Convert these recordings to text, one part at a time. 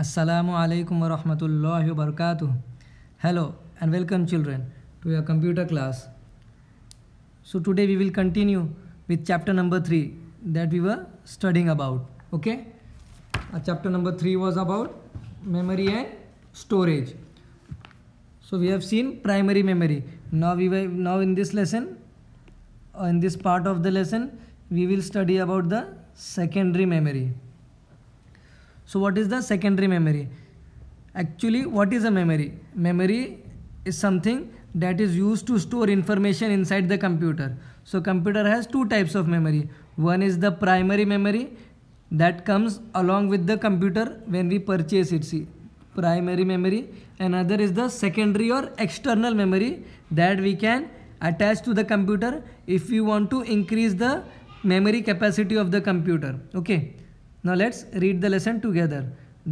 Assalamu alaikum wa rahmatullahi wa barakatuh. Hello and welcome children to your computer class. So today we will continue with chapter number 3 that we were studying about. Okay? Uh, chapter number 3 was about memory and storage. So we have seen primary memory. Now we will, now in this lesson or in this part of the lesson we will study about the secondary memory. So what is the secondary memory? Actually, what is a memory? Memory is something that is used to store information inside the computer. So computer has two types of memory. One is the primary memory that comes along with the computer when we purchase it. See, primary memory. Another is the secondary or external memory that we can attach to the computer if we want to increase the memory capacity of the computer. Okay. Now let's read the lesson together.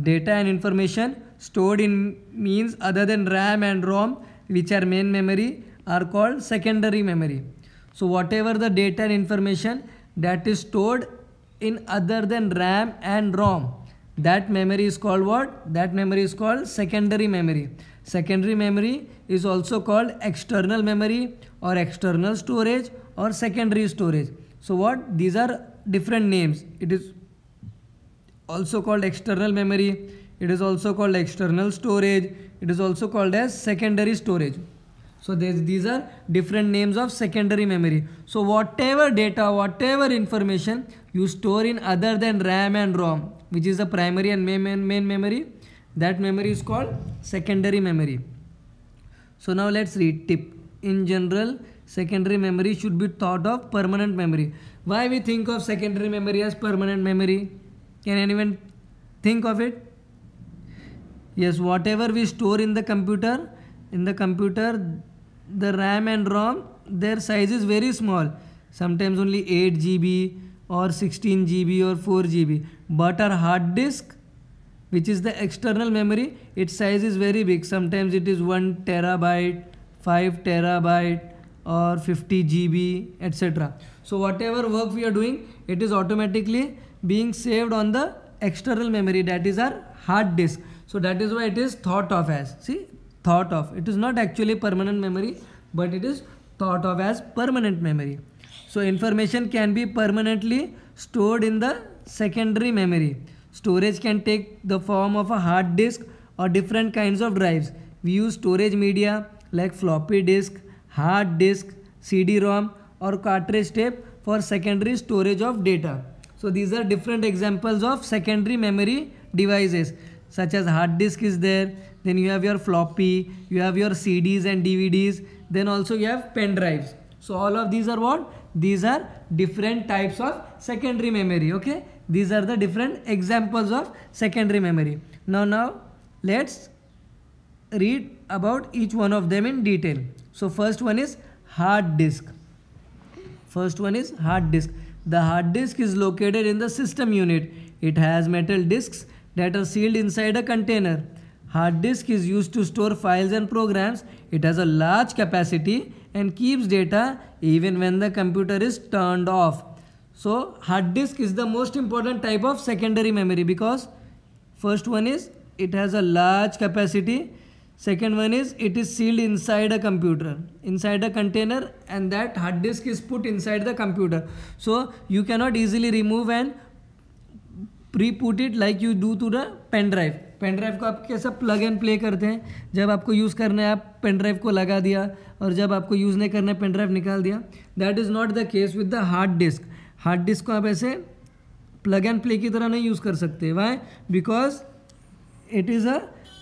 Data and information stored in means other than RAM and ROM which are main memory are called secondary memory. So whatever the data and information that is stored in other than RAM and ROM that memory is called what? That memory is called secondary memory. Secondary memory is also called external memory or external storage or secondary storage. So what? These are different names. It is also called external memory it is also called external storage it is also called as secondary storage so these are different names of secondary memory so whatever data whatever information you store in other than ram and rom which is the primary and main, main memory that memory is called secondary memory so now let's read tip in general secondary memory should be thought of permanent memory why we think of secondary memory as permanent memory can anyone think of it? Yes, whatever we store in the computer, in the computer, the RAM and ROM, their size is very small. Sometimes only 8 GB or 16 GB or 4 GB. But our hard disk, which is the external memory, its size is very big. Sometimes it is 1 terabyte, 5 terabyte, or 50 GB etc. So whatever work we are doing it is automatically being saved on the external memory that is our hard disk so that is why it is thought of as see thought of it is not actually permanent memory but it is thought of as permanent memory so information can be permanently stored in the secondary memory storage can take the form of a hard disk or different kinds of drives we use storage media like floppy disk hard disk cd rom or cartridge tape for secondary storage of data so these are different examples of secondary memory devices such as hard disk is there, then you have your floppy, you have your CDs and DVDs, then also you have pen drives. So all of these are what? These are different types of secondary memory, okay? These are the different examples of secondary memory. Now, now let's read about each one of them in detail. So first one is hard disk. First one is hard disk the hard disk is located in the system unit. It has metal disks that are sealed inside a container. Hard disk is used to store files and programs. It has a large capacity and keeps data even when the computer is turned off. So hard disk is the most important type of secondary memory because first one is it has a large capacity second one is it is sealed inside a computer inside a container and that hard disk is put inside the computer so you cannot easily remove and pre-put it like you do to the pen drive pen drive को आप कैसा plug and play करते हैं जब आपको use करना है आप पेन ड्राइव को लगा दिया और जब आपको यूज़ नहीं करना है पेन ड्राइव निकाल दिया that is not the case with the hard disk hard disk को आप ऐसे प्लग एंड प्ले की तरह नहीं यूज़ कर सकते why because it is a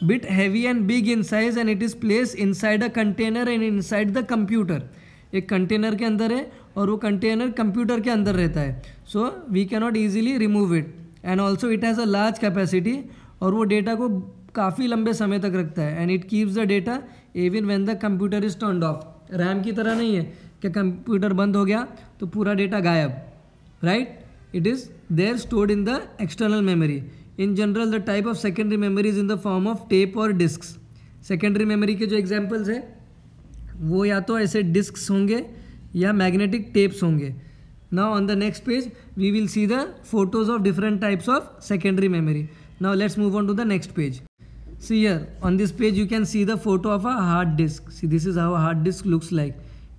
bit heavy and big in size and it is placed inside a container and inside the computer एक container के अंदर है और वो कंटेनर कंप्यूटर के अंदर रहता है so we can not easily remove it and also it has a large capacity और वो डेटा को काफ़ी लंबे समय तक रखता है and it keeps the data even when the computer is turn off RAM की तरह नहीं है कि कंप्यूटर बंद हो गया तो पूरा डेटा गायब right it is there stored in the external memory in general the type of secondary memory in the form of tape or disk secondary memory के जो एग्जाम्पल्स हैं वो या तो ऐसे डिस्क होंगे या मैग्नेटिक टेप्स होंगे now on the next page we will see the photos of different types of secondary memory now let's move on to the next page see here on this page you can see the photo of a hard disk see this is how hard disk looks like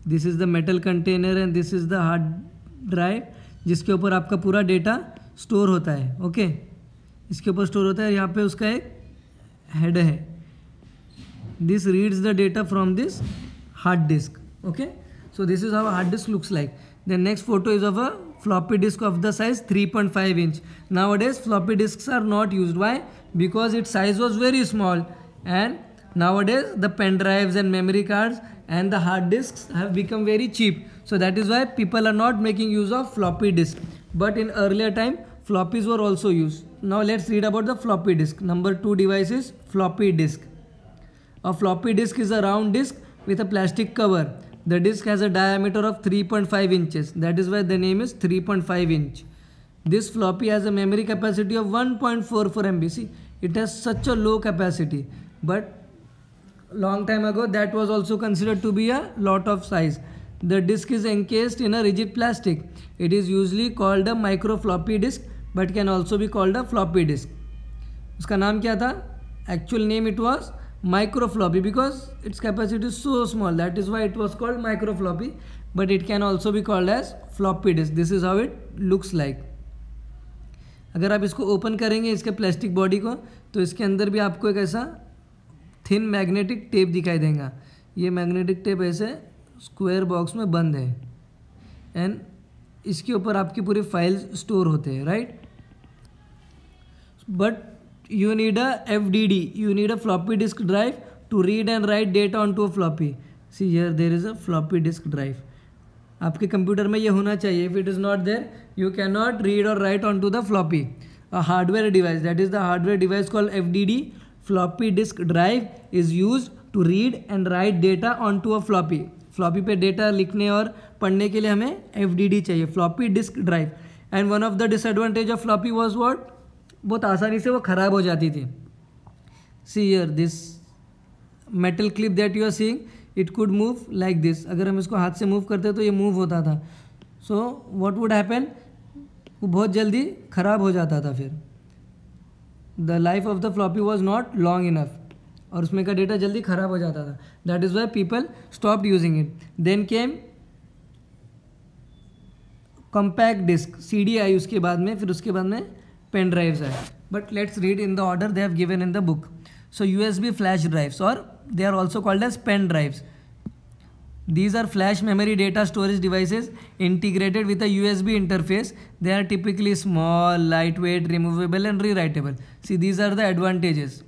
this is the metal container and this is the hard drive जिसके ऊपर आपका पूरा data store होता है okay okay? इसके ऊपर store होता है यहाँ पे उसका एक हेड है this reads the data from this hard disk okay so this is our hard disk looks like then next photo is our floppy disk of the size three point five inch nowadays floppy disk are not use why because it size was very small and now nowadays the pen drive and memory cards and the hard disk have become very cheap so that is Y people are not making use of floppy disk but in earlier time Floppies were also used. Now let's read about the floppy disk. Number two device is floppy disk. A floppy disk is a round disk with a plastic cover. The disk has a diameter of 3.5 inches. That is why the name is 3.5 inch. This floppy has a memory capacity of 1.44 MB. it has such a low capacity. But long time ago that was also considered to be a lot of size. The disk is encased in a rigid plastic. It is usually called a micro floppy disk but can also भी called a floppy disk उसका नाम क्या था actual name it was micro floppy because its capacity so small that is why it was called micro floppy but it can also भी called as floppy disk this is how it looks like अगर आप इसको open करेंगे इसके plastic body को तो इसके अंदर भी आपको एक ऐसा थिन मैग्नेटिक टेप दिखाई देगा ये मैग्नेटिक टेप ऐसे स्क्वायर बॉक्स में बंद है एंड इसके ऊपर आपकी पूरी फाइल्स स्टोर होते हैं right but you need a FDD, you need a floppy disk drive to read and write data onto a floppy. See here there is a floppy disk drive. आपके computer में ये होना चाहिए if it is not there you can not read or write on to the floppy a hardware device that is the hardware device call F D D floppy disk drive is use to read and write data on to a floppy floppy पे data लिखने और पढ़ने के लिए हमें F D D चाहिए floppy disk drive and one of the disadvantage of floppy was what बहुत आसानी से वो ख़राब हो जाती थी see here this metal clip that you are seeing it could move like this अगर हम इसको हाथ से मूव करते तो ये मूव होता था सो वॉट वुड हैपन वो बहुत जल्दी ख़राब हो जाता था फिर the life of the floppy was not long enough और उसमें का डेटा जल्दी ख़राब हो जाता था that is why people stop using it then came compact disk C D आई उसके बाद में फिर उसके बाद में pen drives are but let's read in the order they have given in the book so usb flash drives or they are also called as pen drives these are flash memory data storage devices integrated with a usb interface they are typically small lightweight removable and rewritable see these are the advantages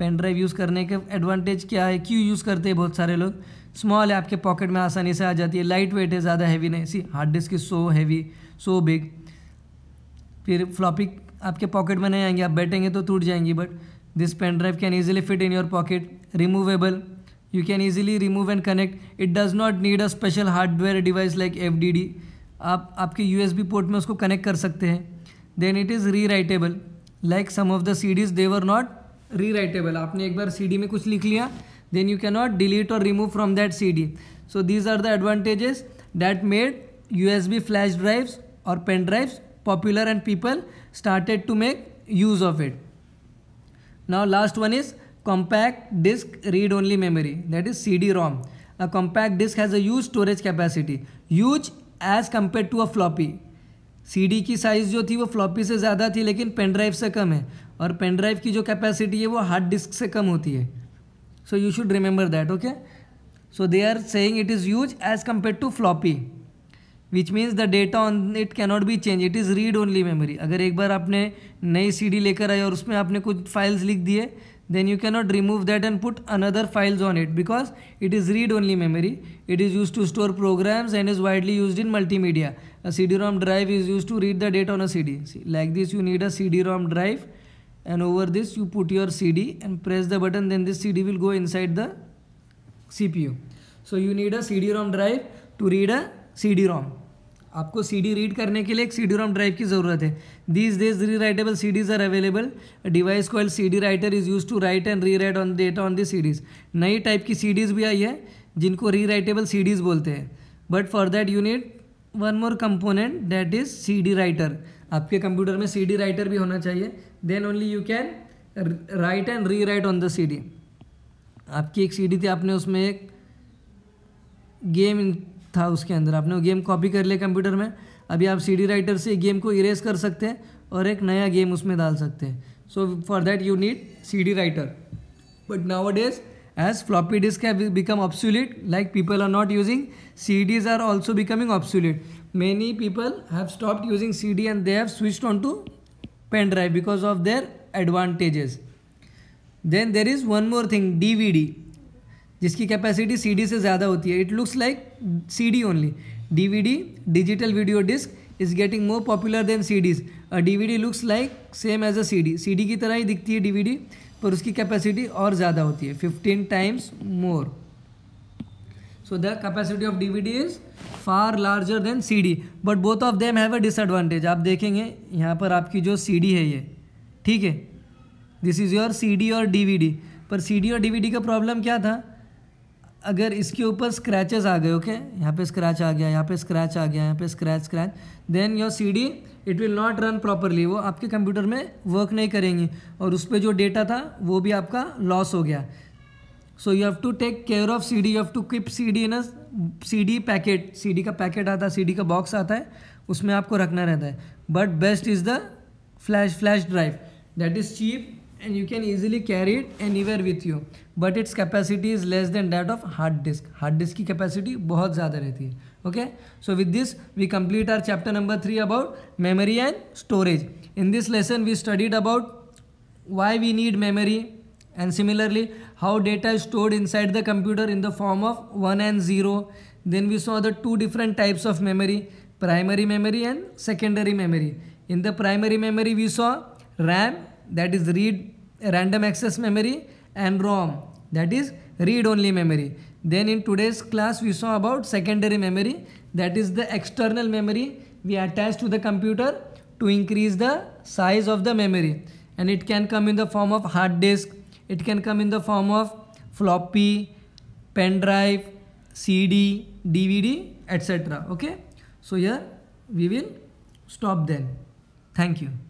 pen drive यूज़ करने के advantage क्या है क्यों use करते हैं बहुत सारे लोग स्मॉल है आपके पॉकेट में आसानी से आ जाती है लाइट वेट है ज़्यादा हैवी नहीं see hard disk is so heavy so big फिर फ्लॉपी आपके पॉकेट में नहीं आएंगे आप बैठेंगे तो टूट जाएंगी but this pen drive can easily fit in your pocket removable you easily remove and connect it does not need a special hardware device like F D D आप आपके यू एस बी पोर्ट में उसको connect कर सकते हैं then it is rewritable like some of the C Ds they were not rewritable आपने एक बार सी डी में कुछ लिख लिया then you can not delete or remove from that C D so these are the advantages that made U S B flash drives or pen drives popular and people started to make use of it. Now last one is compact disk read only memory that is CD-ROM. A compact disk has a huge storage capacity huge as compared to a floppy. cd ki size jo thi wo floppy se zyada thi lekin pen drive se kam hai aur pen drive ki jo capacity hai wo hard disk se kam hoti hai so you should remember that okay so they are saying it is huge as compared to floppy Which means the data on it cannot be changed. It is read-only memory. Memory अगर एक बार आपने नई CD लेकर आई और उसमें आपने कुछ files लिख then you cannot remove that and put another files on it because it is read only memory it is used to store programs and is widely used in multimedia a cd-rom drive is used to read the data on a cd like this you need a cd-rom drive and over this you put your cd and press the button then this cd will go inside the cpu so you need a cd-rom drive to read a cd-rom आपको C D read करने के लिए एक C D रोम drive की ज़रूरत है these days rewritable C Ds are available device call C D writer is use to write and rewrite on data on the C Ds नई type की सी डीज भी आई है जिनको री राइटेबल सी डीज बोलते हैं but for that you need one more component that is C D writer आपके computer में सी डी राइटर भी होना चाहिए then only you can write and rewrite on the C D आपकी एक C D थी आपने उसमें एक गेम था उसके अंदर आपने वो गेम कॉपी कर लिया कंप्यूटर में अभी आप सी राइटर से गेम को इरेज कर सकते हैं और एक नया गेम उसमें डाल सकते हैं so for that you need C writer but nowadays as floppy disk है become obsolete like people are not using C Ds are also becoming obsolete many people have stop using C D and they have switched on to pen drive because of their advantages then there is one more thing D V D जिसकी capacity C से ज़्यादा होती है it looks like C only DVD digital video disk is getting more popular than CDs a DVD looks like same as a CD CD की तरह ही दिखती है DVD पर उसकी कैपेसिटी और ज़्यादा होती है fifteen times more so the capacity of D is far larger than CD but both of them have a disadvantage आप देखेंगे यहाँ पर आपकी जो CD है ये ठीक है दिस इज़ योर CD और डी पर CD और डी का प्रॉब्लम क्या था अगर इसके ऊपर स्क्रैचेस आ गए ओके यहाँ पे स्क्रैच आ गया यहाँ पे स्क्रैच आ गया यहाँ पे scratch scratch then your C D it will not run properly वो आपके कंप्यूटर में वर्क नहीं करेंगी और उस पर जो डेटा था वो भी आपका लॉस हो गया so you have to take care of C D you have to keep C D in a C D packet C D का पैकेट आता है सी डी का बॉक्स आता है उसमें आपको रखना रहता है but best is the flash flash drive that is cheap and you can easily carry it anywhere with you but its capacity is less than that of hard disk hard disk capacity बहुत ज़्यादा रहती okay so with this we complete our chapter number three about memory and storage in this lesson we studied about why we need memory and similarly how data is stored inside the computer in the form of one and zero then we saw the two different types of memory primary memory and secondary memory in the primary memory we saw RAM that is read random access memory and ROM that is read only memory. Then in today's class we saw about secondary memory that is the external memory we attach to the computer to increase the size of the memory and it can come in the form of hard disk, it can come in the form of floppy, pen drive, CD, DVD etc. Okay. So here we will stop then. Thank you.